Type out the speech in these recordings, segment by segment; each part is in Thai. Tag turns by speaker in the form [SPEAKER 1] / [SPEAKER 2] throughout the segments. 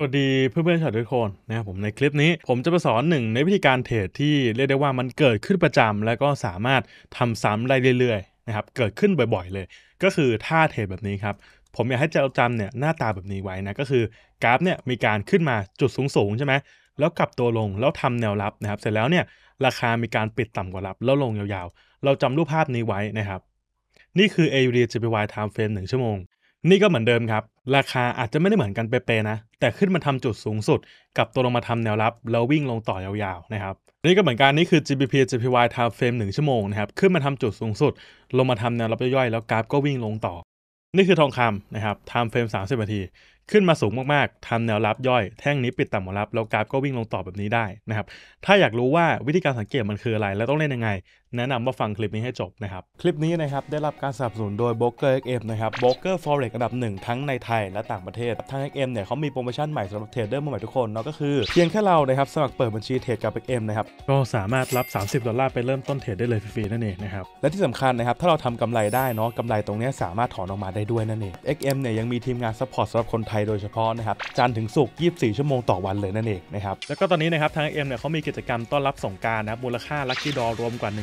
[SPEAKER 1] สวัสดีเพื่อนเพื่อนชาวทุกคนนะครับผมในคลิปนี้ผมจะมาสอนหนึ่งในวิธีการเทรดที่เรียกได้ว่ามันเกิดขึ้นประจำแล้วก็สามารถทำซ้ำได้เรื่อยๆนะครับเกิดขึ้นบ่อย ๆเลย ก็คือท่าเทรดแบบนี้ครับผมอยากให้เจ้าจำเนี่ยหน้าตาแบบนี้ไว้นะก็คือกราฟเนี่ยมีการขึ้นมาจุดสูงๆใช่ไหมแล้วกลับตัวลงแล้วทำแนวรับนะครับ เสร็จแล้วเนี่ยราคามีการปิดต่ำกว่ารับ แล้วลงยาว ๆ เราจำรูปภาพนี้ไว้นะครับนี่คือ AUD j p y Time Frame 1 ชั่วโมงนี่ก็เหมือนเดิมครับ ราคาอาจจะไม่ได้เหมือนกันเป๊ะๆนะ แต่ขึ้นมาทำจุดสูงสุด กับตัวลงมาทำแนวรับแล้ววิ่งลงต่อยาวๆนะครับ นี่ก็เหมือนกันนี่คือ GBP GPY time frame 1ชั่วโมงนะครับ ขึ้นมาทำจุดสูงสุด ลงมาทำแนวรับย่อยๆแล้วกราฟก็วิ่งลงต่อ นี่คือทองคำนะครับ time frame 30นาที ขึ้นมาสูงมากๆ ทำแนวรับย่อย แท่งนี้ปิดต่ำหมดรับแล้วกราฟก็วิ่งลงต่อแบบนี้ได้นะครับ ถ้าอยากรู้ว่าวิธีการสังเกตมันคืออะไรแล้วต้องเล่นยังไงแนะนำว่าฟังคลิปนี้ให้จบนะครับ คลิปนี้นะครับ ได้รับการสนับสนุนโดย b r o k e r XM นะครับ b r o k e r Forex อันดับหนึ่งทั้งในไทยและต่างประเทศทาง XM เนี่ยเขามีโปรโมชั่นใหม่สำหรับเทรดเดอร์มือใหม่ทุกคนเนาะก็คือเพียงแค่เรานะครับ สมัครเปิดบัญชีเทรดกับ XM นะครับ ก็สามารถรับ 30 ดอลลาร์ไปเริ่มต้นเทรดได้เลยฟรีๆ นั่นเองนะครับและที่สำคัญนะครับถ้าเราทำกำไรได้เนาะกำไรตรงนี้สามารถถอนออกมาได้ด้วยนั่นเอง XM เนี่ยยังมีทีมงานซัพพอร์ตสำหรับคนไทยโดยเฉพาะนะครับจันถึงศุกร์24 ชั่วโมงต่อวันเลยนั่นเองนะครับแล้วก็ตอนนี้นะครับทาง XM เนี่ยเขามีกิจกรรมต้อนรับสงการนะครับมูลค่าลัคกี้ดอรวมกว่า 1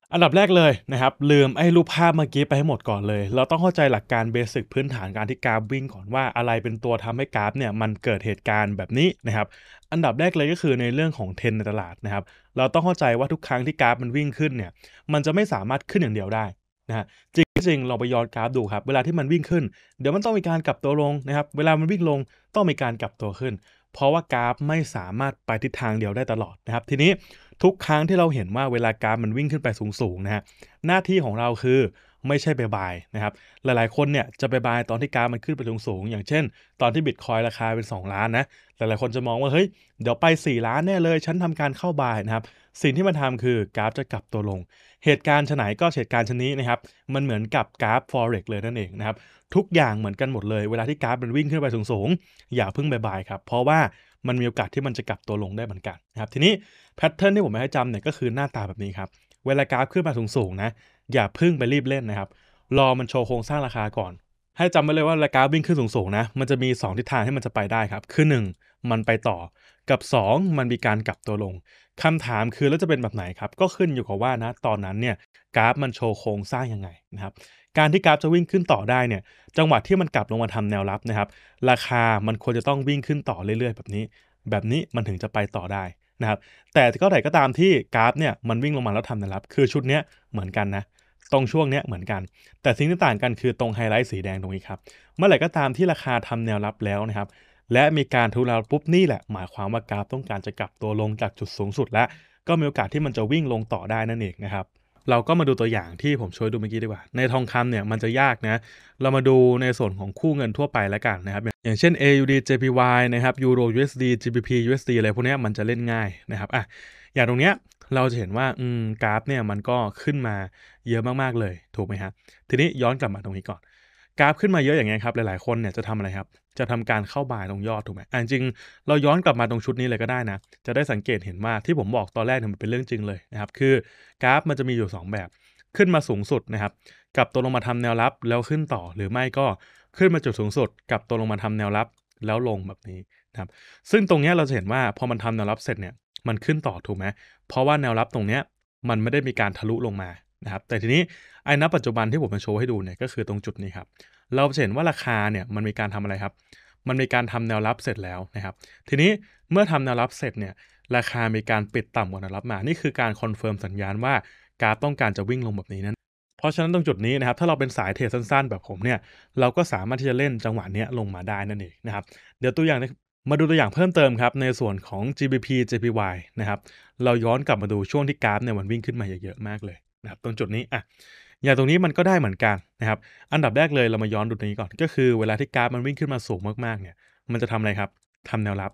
[SPEAKER 1] อันดับแรกเลยนะครับลืมไอ้รูปภาพเมื่อกี้ไปให้หมดก่อนเลย เราต้องเข้าใจหลักการเบสิกพื้นฐานการที่กราฟวิ่งก่อนว่าอะไรเป็นตัวทำให้กราฟเนี่ยมันเกิดเหตุการณ์แบบนี้นะครับ อันดับแรกเลยก็คือในเรื่องของเทนในตลาดนะครับ เราต้องเข้าใจว่าทุกครั้งที่กราฟมันวิ่งขึ้นเนี่ย มันจะไม่สามารถขึ้นอย่างเดียวได้นะฮะจริงจริงเราไปย้อนกราฟดูครับ เวลาที่มันวิ่งขึ้น เดี๋ยวมันต้องมีการกลับตัวลงนะครับ เวลา มันวิ่งลงต้องมีการกลับตัวขึ้นเพราะว่ากราฟไม่สามารถไปทิศทางเดียวได้ตลอดนะครับ ทีนี้ทุกครั้งที่เราเห็นว่าเวลากราฟมันวิ่งขึ้นไปสูง ๆ นะฮะหน้าที่ของเราคือไม่ใช่บายนะครับ หลายๆคนเนี่ยจะบายตอนที่กราฟมันขึ้นไปสูงๆอย่างเช่นตอนที่บิตคอยราคาเป็น 2 ล้านนะ หลายๆคนจะมองว่า เฮ้ย เดี๋ยวไป 4 ล้านแน่เลย ฉันทำการเข้าบายนะครับสิ่งที่มันทำคือกราฟจะกลับตัวลง เหตุการณ์ฉไหนก็เหตุการณ์ชนี้นะครับมันเหมือนกับกราฟ forex เลยนั่นเองนะครับทุกอย่างเหมือนกันหมดเลยเวลาที่กราฟมันวิ่งขึ้นไปสูงๆ อย่าเพิ่งบายครับเพราะว่ามันมีโอกาสที่มันจะกลับตัวลงได้เหมือนกันนะครับทีนี้แพทเทิร์นที่ผมให้จำเนี่ยก็คือหน้าตาแบบนี้ครับเวลากราฟขึ้นมาสูงๆนะอย่าพึ่งไปรีบเล่นนะครับ รอมันโชว์โครงสร้างราคาก่อน ให้จำไว้เลยว่าราคาวิ่งขึ้นสูงๆนะ มันจะมี2ทิศทางให้มันจะไปได้ครับ คือ 1 มันไปต่อ กับ 2 มันมีการกลับตัวลง คำถามคือแล้วจะเป็นแบบไหนครับ ก็ขึ้นอยู่กับว่านะตอนนั้นเนี่ยกราฟมันโชว์โครงสร้างยังไงนะครับ การที่กราฟจะวิ่งขึ้นต่อได้เนี่ย จังหวะที่มันกลับลงมาทำแนวรับนะครับ ราคามันควรจะต้องวิ่งขึ้นต่อเรื่อยๆ แบบนี้ แบบนี้มันถึงจะไปต่อได้นะครับ แต่ก็ไหนก็ตามที่กราฟเนี่ยมันวิ่งลงมาแล้วทำแนวรับ คือชุดเนี้ยเหมือนกันนะตรงช่วงเนี้ยเหมือนกันแต่สิ่งที่ต่างกันคือตรงไฮไลท์สีแดงตรงนี้ครับ เมื่อไหร่ก็ตามที่ราคาทำแนวรับแล้วนะครับ และมีการทุเลาปุ๊บนี่แหละหมายความว่ากราฟต้องการจะกลับตัวลงจากจุดสูงสุด และก็มีโอกาสที่มันจะวิ่งลงต่อได้นั่นเองนะครับเราก็มาดูตัวอย่างที่ผมช่วยดูเมื่อกี้ดีกว่า ในทองคำเนี่ยมันจะยากนะเรามาดูในส่วนของคู่เงินทั่วไปแล้วกันนะครับอย่างเช่น AUD JPY นะครับ Euro USD GBP USD อะไรพวกนี้มันจะเล่นง่ายนะครับอ่ะอย่างตรงเนี้ยเราจะเห็นว่าอกราฟเนี่ยมันก็ขึ้นมาเยอะมากๆเลยถูกไหมฮะทีนี้ย้อนกลับมาตรงนี้ก่อน กราฟขึ้นมาเยอะอย่างเงี้ยครับ หลายๆคนเนี่ยจะทำอะไรครับ จะทำการเข้าบ่ายตรงยอดถูกไหมอันจริงเราย้อนกลับมาตรงชุดนี้เลยก็ได้นะ จะได้สังเกตเห็นว่าที่ผมบอกตอนแรกเนี่ยมันเป็นเรื่องจริงเลยนะครับ คือกราฟมันจะมีอยู่ 2 แบบ ขึ้นมาสูงสุดนะครับกับตัวลงมาทำแนวรับแล้วขึ้นต่อ หรือไม่ก็ขึ้นมาจุดสูงสุดกับตัวลงมาทำแนวรับแล้วลงแบบนี้นะครับ ซึ่งตรงนี้เราจะเห็นว่าพอมันทำแนวรับเสร็จเนี่ยมันขึ้นต่อถูกไหมเพราะว่าแนวรับตรงเนี้ยมันไม่ได้มีการทะลุลงมา นะครับ แต่ทีนี้ไอ้นับปัจจุบันที่ผมมาโชว์ให้ดูเนี่ยก็คือตรงจุดนี้ครับ เราเห็นว่าราคาเนี่ยมันมีการทำอะไรครับ มันมีการทำแนวรับเสร็จแล้วนะครับ ทีนี้เมื่อทำแนวรับเสร็จเนี่ยราคา มีการปิดต่ำกว่าแนวรับมา นี่คือการคอนเฟิร์มสัญญาณว่ากราฟต้องการจะวิ่งลงแบบนี้นั้นเพราะฉะนั้นตรงจุดนี้นะครับ ถ้าเราเป็นสายเทรดสั้นๆแบบผมเนี่ย เราก็สามารถที่จะเล่นจังหวะนี้ลงมาได้นั่นเองนะครับ เดี๋ยวตัวอย่างในมาดูตัวอย่างเพิ่มเติมครับในส่วนของ GBP JPY นะครับเราย้อนกลับมาดูช่วงที่กราฟเนี่ยมันวิ่งขึ้นมาเยอะๆมากเลยนะครับ ตรงจุดนี้อ่ะอย่างตรงนี้มันก็ได้เหมือนกันนะครับ อันดับแรกเลยเรามาย้อนดูตรงนี้ก่อนก็คือเวลาที่กราฟมันวิ่งขึ้นมาสูงมากๆ เนี่ย มันจะทำอะไรครับ ทำแนวรับ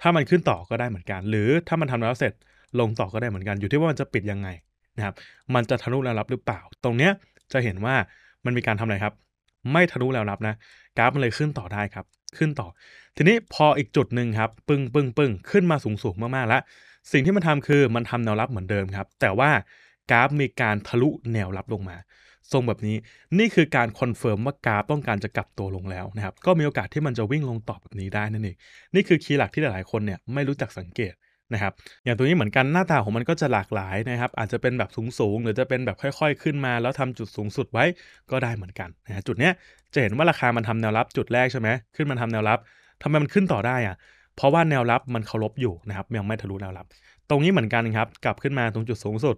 [SPEAKER 1] ถ้ามันขึ้นต่อก็ได้เหมือนกัน หรือถ้ามันทำแนวรับเสร็จ ลงต่อก็ได้เหมือนกันอยู่ที่ว่ามันจะปิดยังไงนะครับมันจะทะลุแนวรับหรือเปล่า ตรงเนี้ยจะเห็นว่ามันมีการทำอะไรครับ ไม่ทะลุแนวรับนะ กราฟมันเลยขึ้นต่อได้ครับขึ้นต่อทีนี้พออีกจุดหนึ่งครับปึ้งปึ้งปึ้งขึ้นมาสูงสูงมากๆแล้วสิ่งที่มันทำคือมันทำแนวรับเหมือนเดิมครับแต่ว่ากราฟมีการทะลุแนวรับลงมา ทรงแบบนี้นี่คือการคอนเฟิร์มว่ากราฟต้องการจะกลับตัวลงแล้วนะครับก็มีโอกาสที่มันจะวิ่งลงต่อแบบนี้ได้นั่นเองนี่คือคีย์หลักที่หลายๆคนเนี่ยไม่รู้จักสังเกตนะครับอย่างตัวนี้เหมือนกันหน้าตาของมันก็จะหลากหลายนะครับอาจจะเป็นแบบสูงๆหรือจะเป็นแบบค่อยๆขึ้นมา แล้วทำจุดสูงสุดไว้ก็ได้เหมือนกันนะจุดเนี้ยจะเห็นว่าราคามันทำแนวรับจุดแรกใช่ไหมขึ้นมาทำแนวรับทำไมมันขึ้นต่อได้อะเพราะว่าแนวรับมันเคารพอยู่นะครับยังไม่ทะลุแนวรับ ตรงนี้เหมือนกันครับกลับขึ้นมาตรงจุดสูงสุด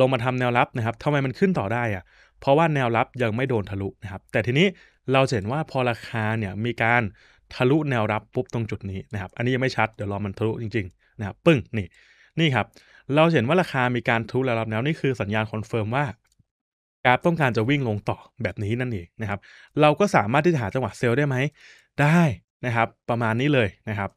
[SPEAKER 1] ลงมาทำแนวรับนะครับทำไมมันขึ้นต่อได้อะเพราะว่าแนวรับยังไม่โดนทะลุนะครับแต่ทีนี้เราเห็นว่าพอราคาเนี่ยมีการทะลุแนวรับปุ๊บตรงจุดนี้นะครับอันนี้ยังไม่ชัดเดี๋ยวรอมันทะลุจริงๆนะครับปึ้งนี่นี่ครับ เราเห็นว่าราคามีการทุระดับแล้วนี่คือสัญญาณคอนเฟิร์มว่า กราฟต้องการจะวิ่งลงต่อแบบนี้ นั่นเองนะครับ เราก็สามารถที่จะหาจังหวะเซลล์ได้ไหม ได้นะครับ ประมาณนี้เลยนะครับ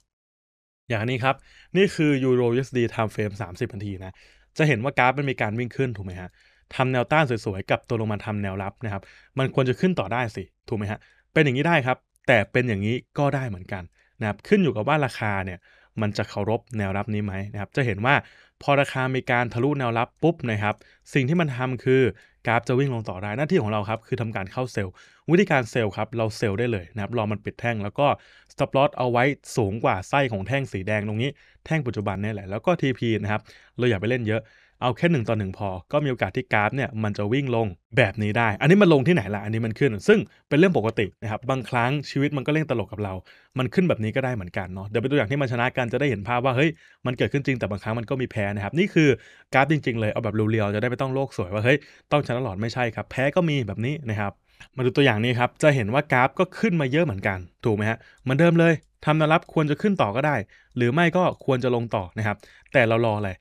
[SPEAKER 1] อย่างนี้ครับ นี่คือยูโร USD time frame 30นาทีนะจะเห็นว่ากราฟมันมีการวิ่งขึ้นถูกไหมฮะทำแนวต้านสวยๆ กับตัวลงมาทำแนวรับนะครับ มันควรจะขึ้นต่อได้สิถูกไหมฮะเป็นอย่างนี้ได้ครับ แต่เป็นอย่างนี้ก็ได้เหมือนกันนะครับขึ้นอยู่กับว่าราคาเนี่ยมันจะเคารพแนวรับนี้ไหมนะครับ จะเห็นว่าพอราคามีการทะลุแนวรับปุ๊บนะครับ สิ่งที่มันทำคือกราฟจะวิ่งลงต่อได้หน้าที่ของเราครับคือทำการเข้าเซลล์ วิธีการเซลล์ครับเราเซลล์ได้เลยนะครับ รอมันปิดแท่งแล้วก็ stop loss เอาไว้สูงกว่าไส้ของแท่งสีแดงตรงนี้แท่งปัจจุบันนี่แหละ แล้วก็ TP นะครับเราอย่าไปเล่นเยอะเอาแค่1ต่อ1พอ ก็มีโอกาสที่กราฟเนี่ย มันจะวิ่งลงแบบนี้ได้ อันนี้มันลงที่ไหนล่ะ อันนี้มันขึ้น ซึ่งเป็นเรื่องปกตินะครับ บางครั้งชีวิตมันก็เล่นตลกกับเรา มันขึ้นแบบนี้ก็ได้เหมือนกันเนาะ เดี๋ยวเป็นตัวอย่างที่มันชนะกันจะได้เห็นภาพว่า เฮ้ย มันเกิดขึ้นจริง แต่บางครั้งมันก็มีแพ้นะครับ นี่คือกราฟจริงๆเลย เอาแบบเรียวๆจะได้ไม่ต้องโลกสวยว่า เฮ้ย ต้องชนะหลอดไม่ใช่ครับ แพ้ก็มีแบบนี้นะครับ มาดูตัวอย่างนี้ครับ จะเห็นว่ากราฟก็ขึ้นมาเยอะเหมือนกันถูกไหมฮะเหมือนเดิมเลยทำนรับควรจะขึ้นต่อก็ได้ หรือไม่ก็ควรจะลงต่อนะครับแต่เรารออะไร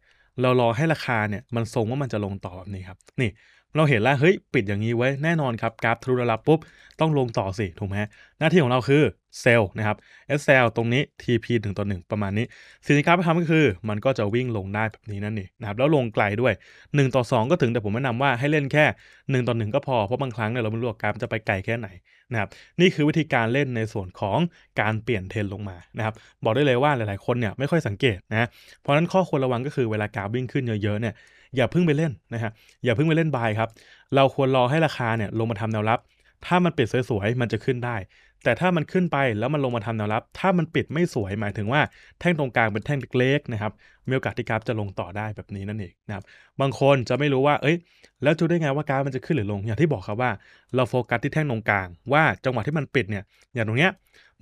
[SPEAKER 1] เรารอให้ราคาเนี่ยมันทรงว่ามันจะลงต่อแบบนี้ครับนี่เราเห็นแล้วเฮ้ย ปิดอย่างนี้ไว้แน่นอนครับกราฟทะลุระลับปุ๊บ ต้องลงต่อสิ ถูกไหมหน้าที่ของเราคือเซลล์นะครับ SL ตรงนี้ TP 1ต่อ1ประมาณนี้ สิ่งที่กราฟทำก็คือมันก็จะวิ่งลงได้แบบนี้นั่นเองนะครับแล้วลงไกลด้วย1ต่อ2 ก็ถึงแต่ผมแนะนำว่าให้เล่นแค่ 1ต่อ1ก็พอ เพราะบางครั้งเนี่ยเราไม่รู้ว่ากราฟจะไปไกลแค่ไหนนะครับนี่คือวิธีการเล่นในส่วนของการเปลี่ยนเทรนลงมานะครับบอกได้เลยว่าหลายๆคนเนี่ยไม่ค่อยสังเกตนะเพราะนั้นข้อควรระวังก็คือเวลากราฟวิ่งขึ้นเยอะๆเนี่ยอย่าเพิ่งไปเล่นนะฮะ อย่าเพิ่งไปเล่นบายครับ เราควรรอให้ราคาเนี่ยลงมาทำแนวรับ ถ้ามันปิดสวย ๆ มันจะขึ้นได้ แต่ถ้ามันขึ้นไปแล้วมันลงมาทำแนวรับ ถ้ามันปิดไม่สวยหมายถึงว่าแท่งตรงกลางเป็นแท่งเล็กๆนะครับ มีโอกาสที่กราฟจะลงต่อได้แบบนี้นั่นเองนะครับ บางคนจะไม่รู้ว่า เอ้ย แล้วจะได้ไงว่ากราฟมันจะขึ้นหรือลง อย่างที่บอกครับว่า เราโฟกัสที่แท่งตรงกลาง ว่าจังหวะที่มันปิดเนี่ย อย่างตรงเนี้ย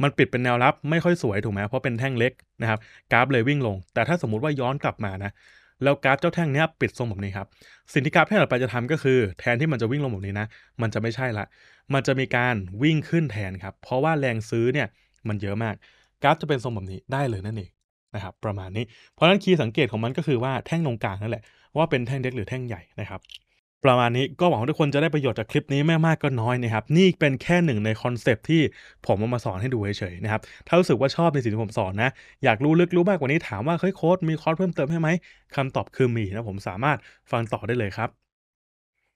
[SPEAKER 1] มันปิดเป็นแนวรับ ไม่ค่อยสวยถูกไหม เพราะเป็นแท่งเล็กนะครับ กราฟเลยวิ่งลง แต่ถ้าสมมติว่าย้อนกลับมานะแล้วกราฟเจ้าแท่งนี้ปิดทรงแบบนี้ครับสิ่งที่กราฟแท่งต่อไปจะทำก็คือแทนที่มันจะวิ่งลงแบบนี้นะมันจะไม่ใช่ละ มันจะมีการวิ่งขึ้นแทนครับ เพราะว่าแรงซื้อเนี่ยมันเยอะมากกราฟจะเป็นทรงแบบนี้ได้เลย นั่นเองนะครับประมาณนี้เพราะฉะนั้นคีย์สังเกตของมันก็คือว่าแท่งตรงกลางนั่นแหละว่าเป็นแท่งเล็กหรือแท่งใหญ่นะครับประมาณนี้ก็หวังว่าทุกคนจะได้ประโยชน์จากคลิปนี้ไม่มากก็น้อยนะครับ นี่เป็นแค่หนึ่งในคอนเซปที่ผมเอามาสอนให้ดูเฉย ๆ นะครับ ถ้ารู้สึกว่าชอบในสิ่งที่ผมสอนนะ อยากรู้ลึกรู้มากกว่านี้ถามว่าเฮ้ยโค้ดมีคอร์สเพิ่มเติมให้ไหมคำตอบคือมีนะผมสามารถฟังต่อได้เลยครับ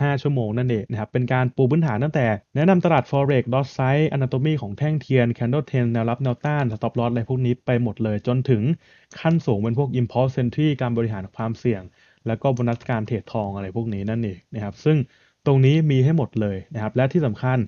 [SPEAKER 1] 15ชั่วโมงนั่นเองนะครับเป็นการปูพื้นฐานตั้งแต่ แนะนำตลาด forex ดอทไซ z ์อนาโตมีของแท่งเทียน candle t r a แนวรับแนวต้านสต็อปลอสอะไรพวกนี้ไปหมดเลยจนถึงขั้นสูงเป็นพวก impulse entry การบริหารความเสี่ยง แล้วก็โบนัสการเทรดทองอะไรพวกนี้นั่นเองนะครับซึ่งตรงนี้มีให้หมดเลยนะครับและที่สำคัญ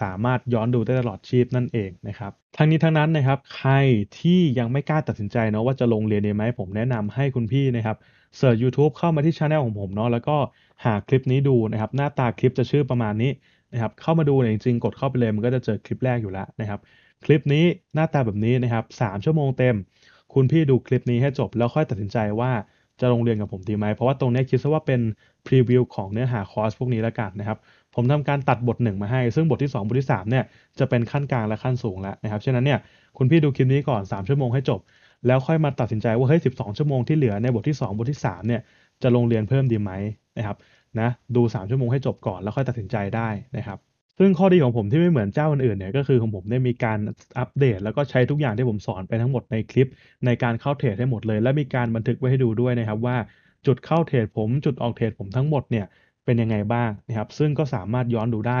[SPEAKER 1] สามารถย้อนดูได้ตลอดชีพนั่นเองนะครับทั้งนี้ทั้งนั้นนะครับใครที่ยังไม่กล้าตัดสินใจเนาะว่าจะลงเรียนดีไหมผมแนะนำให้คุณพี่นะครับเสิร์ช YouTube เข้ามาที่ช anel ของผมเนาะแล้วก็หาคลิปนี้ดูนะครับหน้าตาคลิปจะชื่อประมาณนี้นะครับเข้ามาดูเนี่ยจริงๆ กดเข้าไปเลย มันก็จะเจอคลิปแรกอยู่แล้วนะครับคลิปนี้หน้าตาแบบนี้นะครับสามชั่วโมงเต็ม คุณพี่ดูคลิปนี้ให้จบแล้วค่อยตัดสินใจว่าจะลงเรียนกับผมดีไหมเพราะว่าตรงนี้คิดซะว่าเป็นพรีวิวของเนื้อหาคอร์สพวกนี้แล้วกันนะครับผมทำการตัดบท1มาให้ ซึ่งบทที่ 2บทที่3เนี่ยจะเป็นขั้นกลางและขั้นสูงแล้วนะครับฉะนั้นเนี่ยคุณพี่ดูคลิปนี้ก่อน 3 ชั่วโมงให้จบแล้วค่อยมาตัดสินใจว่าเฮ้ยสิชั่วโมงที่เหลือในบทที่ 2 บทที่3เนี่ยจะลงเรียนเพิ่มดีไหมนะครับนะ ดู3ชั่วโมงให้จบก่อนแล้วค่อยตัดสินใจได้นะครับซึ่งข้อดีของผมที่ไม่เหมือนเจ้าอื่นๆเนี่ยก็คือของผมได้มีการอัปเดต แล้วก็ใช้ทุกอย่างที่ผมสอนไปทั้งหมดในคลิป ในการเข้าเทรดให้หมดเลย และมีการบันทึกไว้ให้ดูด้วยนะครับว่า จุดเข้าเทรดผมจุดออกเทรดผมทั้งหมดเนี่ยเป็นยังไงบ้างนะครับซึ่งก็สามารถย้อนดูได้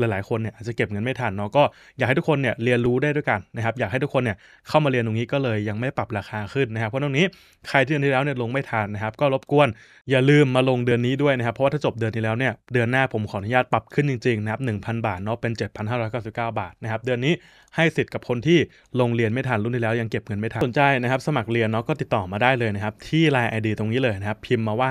[SPEAKER 1] หลายๆคน เนี่ยอาจจะ เก็บเงินไม่ ทัน เนาะ ก็ อยากให้ ทุก คน เนี่ย เรียนรู้ ได้ ด้วยกัน นะครับ อยากให้ ทุก คน เนี่ย เข้ามา เรียน ตรงนี้ ก็เลย ยัง ไม่ ปรับ ราคา ขึ้น นะครับ เพราะ ตรงนี้ ใคร ที่ เดือน ที่แล้ว เนี่ย ลง ไม่ ทัน นะครับ ก็รบกวน อย่าลืม มา ลง เดือนนี้ ด้วย นะครับ เพราะว่า ถ้า จบ เดือนที่แล้ว เนี่ย เดือน หน้า ผม ขออนุญาต ปรับ ขึ้น จริงๆนะครับงพันบาท เนาะ เป็น7,599 บาท นะครับ เดือนนี้ให้สิทธิ์กับคนที่ลงเรียนไม่ทันรุ่นที่แล้วยังเก็บเงินไม่ทันสนใจนะครับสมัครเรียนเนาะก็ติดต่อมาได้เลยนะครับที่ไอเดียตรงนี้เลยนะครับพิมพ์มาว่า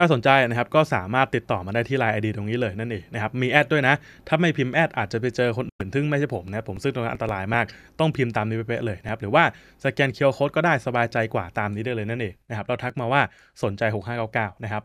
[SPEAKER 1] ถ้าสนใจนะครับก็สามารถติดต่อมาได้ที่ไลน์ไอดีตรงนี้เลยนั่นเองนะครับมีแอดด้วยนะ ถ้าไม่พิมพ์แอดอาจจะไปเจอคนอื่นทึ่งไม่ใช่ผมนะผมซึ่งตรงนั้นอันตรายมากต้องพิมพ์ตามนี้ไปเลยนะครับ หรือว่าสแกนเคียร์โค้ดก็ได้สบายใจกว่าตามนี้ได้เลยนั่นเองนะครับ เราทักมาว่าสนใจ 6599 นะครับ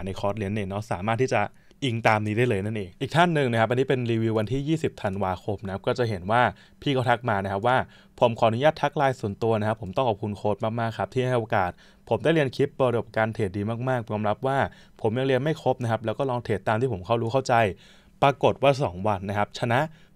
[SPEAKER 1] ในคอร์สเรียนเนี่ยเนาะสามารถที่จะอิงตามนี้ได้เลยนั่นเองอีกท่านหนึ่งนะครับอันนี้เป็นรีวิววันที่ 20ธันวาคมนะครับก็จะเห็นว่าพี่เขาทักมานะครับว่าผมขออนุญาตทักไลน์ส่วนตัวนะครับผมต้องขอบคุณโค้ดมาก ๆ ครับ ที่ให้โอกาส ผมได้เรียนคลิปประดบการเทรดดีมากๆยอมรับว่า ผมยังเรียนไม่ครบนะครับแล้วก็ลองเทรดตามที่ผมเข้ารู้เข้าใจ ปรากฏว่า 2 วันนะครับ ชนะ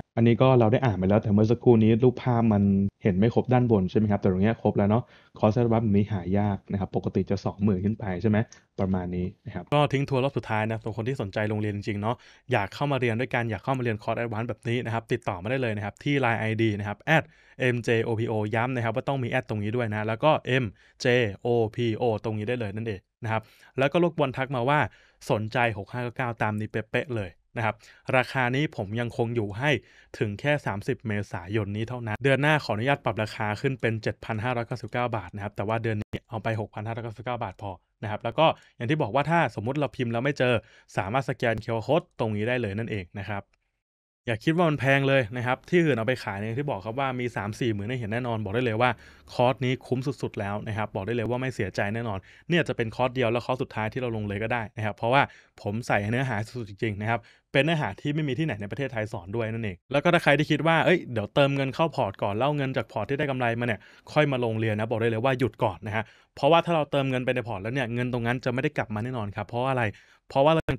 [SPEAKER 1] ับอันนี้ก็เราได้อ่านไปแล้วแต่เมื่อสักครู่นี้รูปภาพมันเห็นไม่ครบด้านบนใช่ไหมครับแต่ตรงนี้ครบแล้วเนาะคอร์สบัฟนี้หายากนะครับปกติจะ 20,000 ขึ้นไปใช่ไหมประมาณนี้นะครับก็ทิ้งทัวร์รอบสุดท้ายนะสำหรับคนที่สนใจโรงเรียนจริงๆเนาะอยากเข้ามาเรียนด้วยกัน อยากเข้ามาเรียนคอร์สแอดวานแบบนี้นะครับติดต่อมาได้เลยนะครับที่ Line ID นะครับ @mjopo ย้ำนะครับว่าต้องมีแอดตรงนี้ด้วยนะ แล้วก็ mjopo ตรงนี้ได้เลยนั่นเองนะครับแล้วก็รบกวนทักมาว่าสนใจ 6599ตามนี้เป๊ะเลยนะครับ ราคานี้ผมยังคงอยู่ให้ถึงแค่ 30 เมษายนนี้เท่านั้น เดือนหน้าขออนุญาตปรับราคาขึ้นเป็น 7,599บาทนะครับ แต่ว่าเดือนนี้เอาไป 6,599บาทพอนะครับ แล้วก็อย่างที่บอกว่าถ้าสมมุติเราพิมพ์แล้วไม่เจอสามารถสแกนเคอร์โคดตรงนี้ได้เลยนั่นเองนะครับ อย่าคิดว่ามันแพงเลยนะครับ ที่อื่นเอาไปขายเนี่ยที่บอกครับว่ามี 3 4มสี่หมื่นได้เห็นแน่นอน บอกได้เลยว่าคอร์สนี้คุ้มสุด ๆแล้วนะครับ บอกได้เลยว่าไม่เสียใจแน่นอน เนี่ยจะเป็นคอร์สเดียวแล้วคอร์สสุดท้ายที่เราลงเลยก็ได้นะครับเพราะว่าผมใส่เนื้อหาสุดจริงๆนะครับเป็นเนื้อหาที่ไม่มีที่ไหนในประเทศไทยสอนด้วยนั่นเอง แล้วก็ถ้าใครที่คิดว่า เอ้ย เดี๋ยวเติมเงินเข้าพอร์ตก่อนเล่าเงินจากพอร์ตที่ได้กำไรมาเนี่ย ค่อยมาลงเรียนนะ บอกได้เลยว่าหยุดก่อนนะฮะเพราะว่าถ้าเราเติมเงินไปในพอร์ตแล้วเนี่ย เงินตรงนั้นจะไม่ได้กลับมาแน่นอนครับ เพราะอะไร เพราะว่า